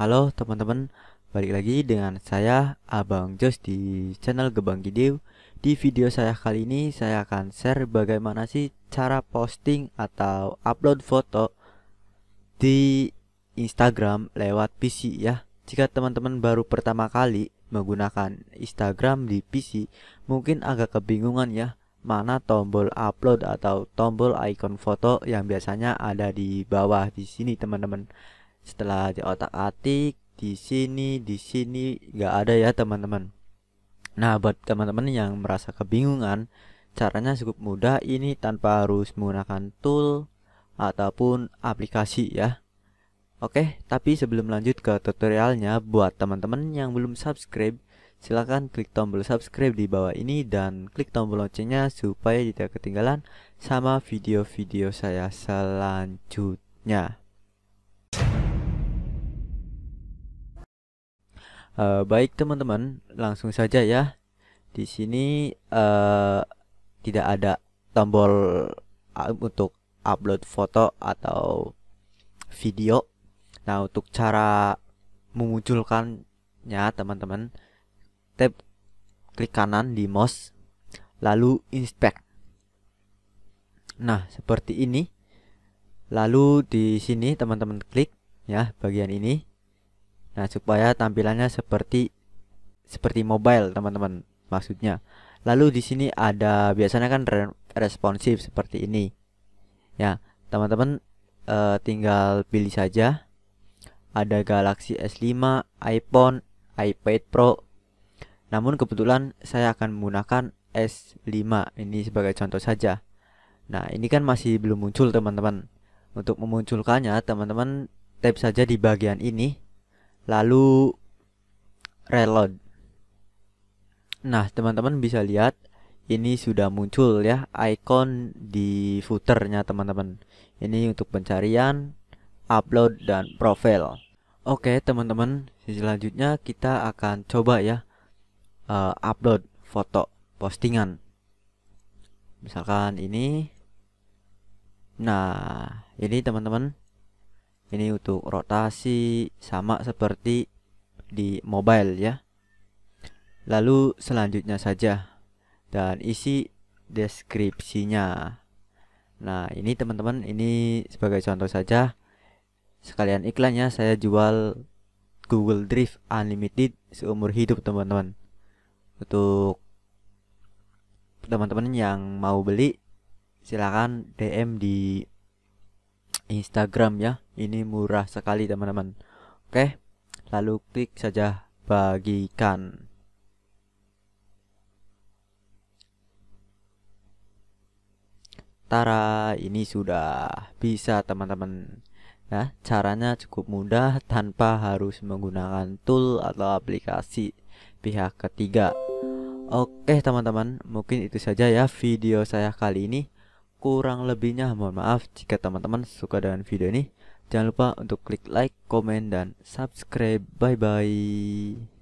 Halo teman-teman, balik lagi dengan saya Abang Jos di channel Gebang Gidew Di video saya kali ini saya akan share bagaimana sih cara posting atau upload foto di Instagram lewat PC ya Jika teman-teman baru pertama kali menggunakan Instagram di PC mungkin agak kebingungan ya mana tombol upload atau tombol icon foto yang biasanya ada di bawah di sini teman-teman setelah di otak atik di sini di sini nggak ada ya teman-teman nah buat teman-teman yang merasa kebingungan caranya cukup mudah ini tanpa harus menggunakan tool ataupun aplikasi ya Oke, tapi sebelum lanjut ke tutorialnya, buat teman-teman yang belum subscribe, silahkan klik tombol subscribe di bawah ini dan klik tombol loncengnya supaya tidak ketinggalan sama video-video saya selanjutnya. Uh, baik teman-teman, langsung saja ya. Di sini uh, tidak ada tombol ah, untuk upload foto atau video. Nah, untuk cara memunculkannya teman-teman, tap klik kanan di mouse lalu inspect. Nah, seperti ini. Lalu di sini teman-teman klik ya bagian ini. Nah, supaya tampilannya seperti seperti mobile, teman-teman. Maksudnya. Lalu di sini ada biasanya kan re responsif seperti ini. Ya, teman-teman e, tinggal pilih saja. Ada Galaxy S5, iPhone, iPad Pro. Namun kebetulan saya akan menggunakan S5 ini sebagai contoh saja. Nah, ini kan masih belum muncul, teman-teman. Untuk memunculkannya, teman-teman tap saja di bagian ini lalu reload. Nah, teman-teman bisa lihat ini sudah muncul ya icon di footernya teman-teman. Ini untuk pencarian, upload dan profile. Oke, teman-teman, selanjutnya kita akan coba ya uh, upload foto postingan. Misalkan ini. Nah, ini teman-teman ini untuk rotasi sama seperti di mobile ya lalu selanjutnya saja dan isi deskripsinya nah ini teman-teman ini sebagai contoh saja sekalian iklannya saya jual Google Drive Unlimited seumur hidup teman-teman untuk teman-teman yang mau beli silahkan DM di Instagram ya. Ini murah sekali teman-teman. Oke, lalu klik saja bagikan. Tara, ini sudah bisa teman-teman. ya. caranya cukup mudah tanpa harus menggunakan tool atau aplikasi pihak ketiga. Oke teman-teman, mungkin itu saja ya video saya kali ini kurang lebihnya mohon maaf jika teman-teman suka dengan video ini. Jangan lupa untuk klik like, komen, dan subscribe. Bye-bye.